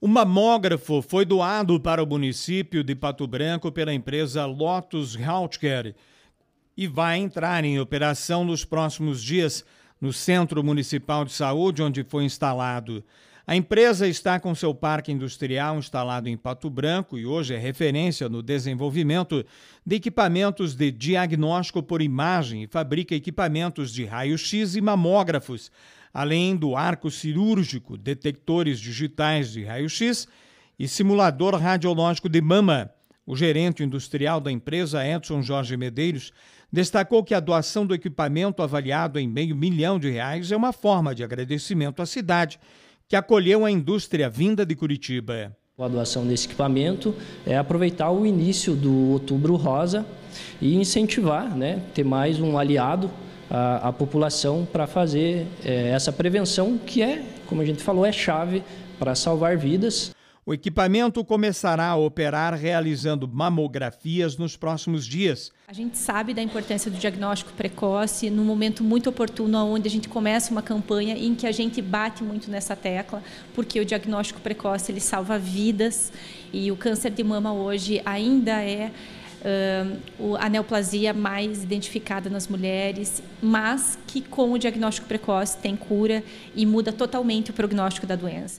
Um mamógrafo foi doado para o município de Pato Branco pela empresa Lotus Healthcare e vai entrar em operação nos próximos dias no Centro Municipal de Saúde, onde foi instalado. A empresa está com seu parque industrial instalado em Pato Branco e hoje é referência no desenvolvimento de equipamentos de diagnóstico por imagem e fabrica equipamentos de raio-x e mamógrafos, além do arco cirúrgico, detectores digitais de raio-x e simulador radiológico de mama. O gerente industrial da empresa, Edson Jorge Medeiros, destacou que a doação do equipamento avaliado em meio milhão de reais é uma forma de agradecimento à cidade que acolheu a indústria vinda de Curitiba. A doação desse equipamento é aproveitar o início do Outubro Rosa e incentivar, né, ter mais um aliado à, à população para fazer é, essa prevenção que é, como a gente falou, é chave para salvar vidas. O equipamento começará a operar realizando mamografias nos próximos dias. A gente sabe da importância do diagnóstico precoce no momento muito oportuno, onde a gente começa uma campanha em que a gente bate muito nessa tecla, porque o diagnóstico precoce ele salva vidas e o câncer de mama hoje ainda é uh, a neoplasia mais identificada nas mulheres, mas que com o diagnóstico precoce tem cura e muda totalmente o prognóstico da doença.